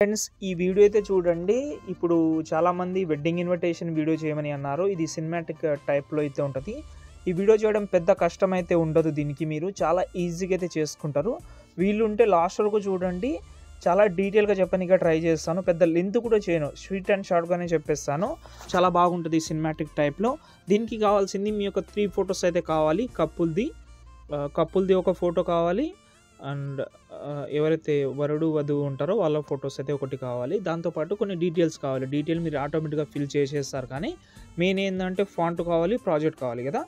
friends ఈ video అయితే చూడండి ఇప్పుడు చాలామంది వెడ్డింగ్ ఇన్విటేషన్ వీడియో చేయమని అన్నారు ఇది సినిమాటిక్ టైప్లో అయితే ఉంటుంది ఈ వీడియో చేయడం పెద్ద కష్టం అయితే ఉండదు దీనికి మీరు చాలా ఈజీగా అయితే చేసుకుంటారు వీళ్ళు ఉంటే లాస్ట్ వరకు చూడండి చాలా డీటెయిల్గా చెప్పడానికి ట్రై చేస్తాను పెద్ద లెంత్ కూడా చేయను స్వీట్ అండ్ షార్ట్గానే చెప్పేస్తాను చాలా బాగుంటుంది సినిమాటిక్ టైప్లో దీనికి కావాల్సింది మీ యొక్క త్రీ ఫొటోస్ అయితే కావాలి కప్పుల్ది కప్పుల్ది ఒక ఫోటో కావాలి అండ్ ఎవరైతే వరుడు వధువు ఉంటారో వాళ్ళ ఫొటోస్ అయితే ఒకటి కావాలి దాంతోపాటు కొన్ని డీటెయిల్స్ కావాలి డీటెయిల్ మీరు ఆటోమేటిక్గా ఫిల్ చేసేస్తారు కానీ మెయిన్ ఏంటంటే ఫాంట్ కావాలి ప్రాజెక్ట్ కావాలి కదా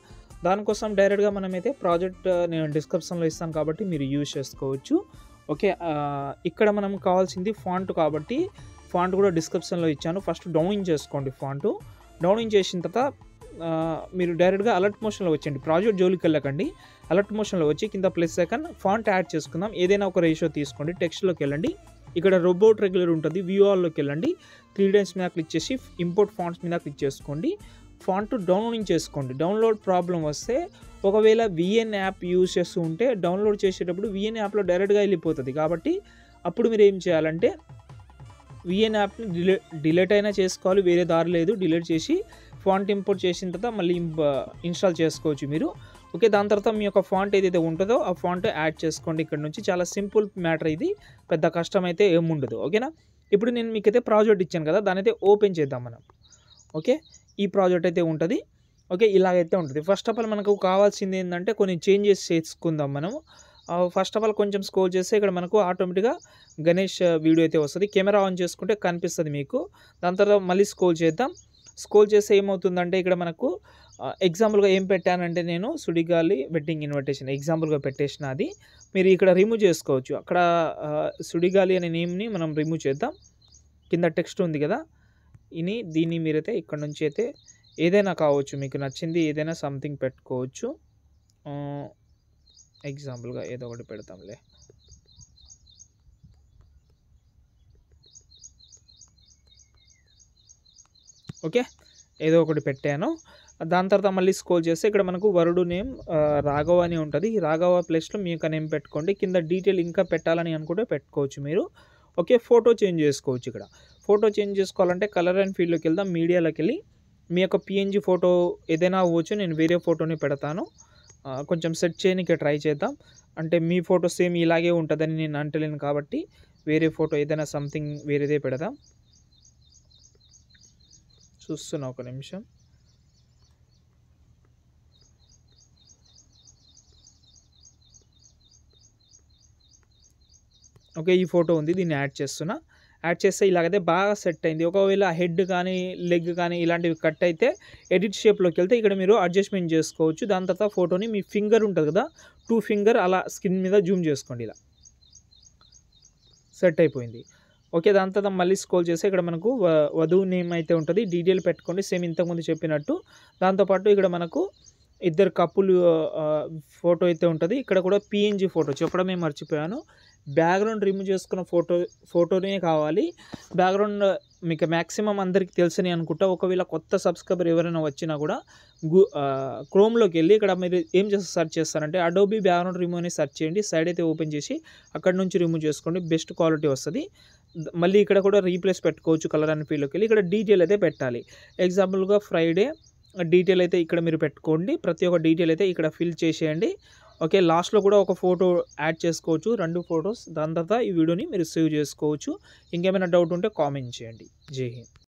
దానికోసం డైరెక్ట్గా మనమైతే ప్రాజెక్ట్ నేను డిస్క్రిప్షన్లో ఇస్తాను కాబట్టి మీరు యూజ్ చేసుకోవచ్చు ఓకే ఇక్కడ మనం కావాల్సింది ఫాంట్ కాబట్టి ఫాంట్ కూడా డిస్క్రిప్షన్లో ఇచ్చాను ఫస్ట్ డౌన్ ఇన్ చేసుకోండి ఫాంటు డౌన్ ఇన్ చేసిన తర్వాత మీరు డైరెక్ట్గా అలర్ట్ మోషన్లో వచ్చేయండి ప్రాజెక్ట్ జోలికి వెళ్ళకండి అలర్ట్ మోషన్లో వచ్చి కింద ప్లస్ సెకండ్ ఫాంట్ యాడ్ చేసుకుందాం ఏదైనా ఒక రేషియో తీసుకోండి టెక్స్ట్లోకి వెళ్ళండి ఇక్కడ రోబోట్ రెగ్యులర్ ఉంటుంది వ్యూ ఆల్లోకి వెళ్ళండి త్రీ మీద క్లిక్ చేసి ఇంపోర్ట్ ఫాంట్స్ మీద క్లిక్ చేసుకోండి ఫాంట్ డౌన్లోడింగ్ చేసుకోండి డౌన్లోడ్ ప్రాబ్లం వస్తే ఒకవేళ విఎన్ యాప్ యూజ్ చేస్తూ ఉంటే డౌన్లోడ్ చేసేటప్పుడు విఎన్ యాప్లో డైరెక్ట్గా వెళ్ళిపోతుంది కాబట్టి అప్పుడు మీరు ఏం చేయాలంటే విఎన్ యాప్ని డిలే డిలేట్ అయినా చేసుకోవాలి వేరే దారి లేదు డిలేట్ చేసి ఫాంట్ ఇంపోర్ట్ చేసిన తర్వాత మళ్ళీ ఇన్స్టాల్ చేసుకోవచ్చు మీరు ఓకే దాని తర్వాత మీ యొక్క ఫాంట్ ఏదైతే ఉంటుందో ఆ ఫాంట్ యాడ్ చేసుకోండి ఇక్కడ నుంచి చాలా సింపుల్ మ్యాటర్ ఇది పెద్ద కష్టం అయితే ఏముండదు ఓకేనా ఇప్పుడు నేను మీకు అయితే ప్రాజెక్ట్ ఇచ్చాను కదా దాని అయితే ఓపెన్ చేద్దాం మనం ఓకే ఈ ప్రాజెక్ట్ అయితే ఉంటుంది ఓకే ఇలాగైతే ఉంటుంది ఫస్ట్ ఆఫ్ ఆల్ మనకు కావాల్సింది ఏంటంటే కొన్ని చేంజెస్ చేసుకుందాం మనం ఫస్ట్ ఆఫ్ ఆల్ కొంచెం స్కోర్ చేస్తే ఇక్కడ మనకు ఆటోమేటిక్గా గణేష్ వీడియో అయితే వస్తుంది కెమెరా ఆన్ చేసుకుంటే కనిపిస్తుంది మీకు దాని తర్వాత మళ్ళీ స్కోర్ చేద్దాం స్కోల్ చేస్తే ఏమవుతుందంటే ఇక్కడ మనకు ఎగ్జాంపుల్గా ఏం పెట్టానంటే నేను సుడిగాలి వెడ్డింగ్ ఇన్విటేషన్ ఎగ్జాంపుల్గా పెట్టేసిన అది మీరు ఇక్కడ రిమూవ్ చేసుకోవచ్చు అక్కడ సుడిగాలి అనే నేమ్ని మనం రిమూవ్ చేద్దాం కింద టెక్స్ట్ ఉంది కదా ఇని దీన్ని మీరైతే ఇక్కడ నుంచి అయితే ఏదైనా కావచ్చు మీకు నచ్చింది ఏదైనా సంథింగ్ పెట్టుకోవచ్చు ఎగ్జాంపుల్గా ఏదో ఒకటి పెడతాంలే ఓకే ఏదో ఒకటి పెట్టాను దాని తర్వాత మళ్ళీ స్కోల్ చేస్తే ఇక్కడ మనకు వరుడు నేమ్ రాఘవ అని ఉంటుంది ఈ రాఘవ ప్లేస్లో మీ యొక్క నేమ్ పెట్టుకోండి కింద డీటెయిల్ ఇంకా పెట్టాలని అనుకుంటే పెట్టుకోవచ్చు మీరు ఓకే ఫోటో చేంజ్ చేసుకోవచ్చు ఇక్కడ ఫోటో చేంజ్ చేసుకోవాలంటే కలర్ అండ్ ఫీల్డ్లోకి వెళ్దాం మీడియాలోకి వెళ్ళి మీ యొక్క పిఎన్జీ ఫోటో ఏదైనా అవ్వచ్చు నేను వేరే ఫోటోని పెడతాను కొంచెం సెట్ చేయడానికి ట్రై చేద్దాం అంటే మీ ఫోటో సేమ్ ఇలాగే ఉంటుందని నేను అంటలేను కాబట్టి వేరే ఫోటో ఏదైనా సంథింగ్ వేరేదే పెడదాం చూస్తున్నా ఒక నిమిషం ఓకే ఈ ఫోటో ఉంది దీన్ని యాడ్ చేస్తున్నా యాడ్ చేస్తే ఇలాగైతే బాగా సెట్ అయింది ఒకవేళ హెడ్ కానీ లెగ్ కానీ ఇలాంటివి కట్ అయితే ఎడిట్ షేప్లోకి వెళ్తే ఇక్కడ మీరు అడ్జస్ట్మెంట్ చేసుకోవచ్చు దాని తర్వాత ఫోటోని మీ ఫింగర్ ఉంటుంది కదా టూ ఫింగర్ అలా స్కిన్ మీద జూమ్ చేసుకోండి ఇలా సెట్ అయిపోయింది ఓకే దాంతో మళ్ళీ స్కోల్ చేసి ఇక్కడ మనకు వధువు నేమ్ అయితే ఉంటుంది డీటెయిల్ పెట్టుకోండి సేమ్ ఇంతకుముందు చెప్పినట్టు దాంతోపాటు ఇక్కడ మనకు ఇద్దరు కప్పులు ఫోటో అయితే ఉంటుంది ఇక్కడ కూడా పిఎన్జీ ఫోటో చెప్పడమే మర్చిపోయాను బ్యాక్గ్రౌండ్ రిమూవ్ చేసుకున్న ఫోటో ఫోటోనే కావాలి బ్యాక్గ్రౌండ్ మీకు మ్యాక్సిమం అందరికి తెలుసని అనుకుంటా ఒకవేళ కొత్త సబ్స్క్రైబర్ ఎవరైనా వచ్చినా కూడా గు క్రోమ్లోకి వెళ్ళి ఇక్కడ మీరు ఏం చేస్తే సెర్చ్ చేస్తారంటే అడోబీ బ్యాక్గ్రౌండ్ రిమూవ్ అని సర్చ్ చేయండి సైడ్ అయితే ఓపెన్ చేసి అక్కడ నుంచి రిమూవ్ చేసుకోండి బెస్ట్ క్వాలిటీ వస్తుంది మళ్ళీ ఇక్కడ కూడా రీప్లేస్ పెట్టుకోవచ్చు కలర్ అండ్ ఫీల్లోకి వెళ్ళి ఇక్కడ డీటెయిల్ అయితే పెట్టాలి ఎగ్జాంపుల్గా ఫ్రైడే డీటెయిల్ అయితే ఇక్కడ మీరు పెట్టుకోండి ప్రతి ఒక్క డీటెయిల్ అయితే ఇక్కడ ఫిల్ చేసేయండి ఓకే లాస్ట్లో కూడా ఒక ఫోటో యాడ్ చేసుకోవచ్చు రెండు ఫొటోస్ దాని తర్వాత ఈ వీడియోని మీరు సేవ్ చేసుకోవచ్చు ఇంకేమైనా డౌట్ ఉంటే కామెంట్ చేయండి జై హింద్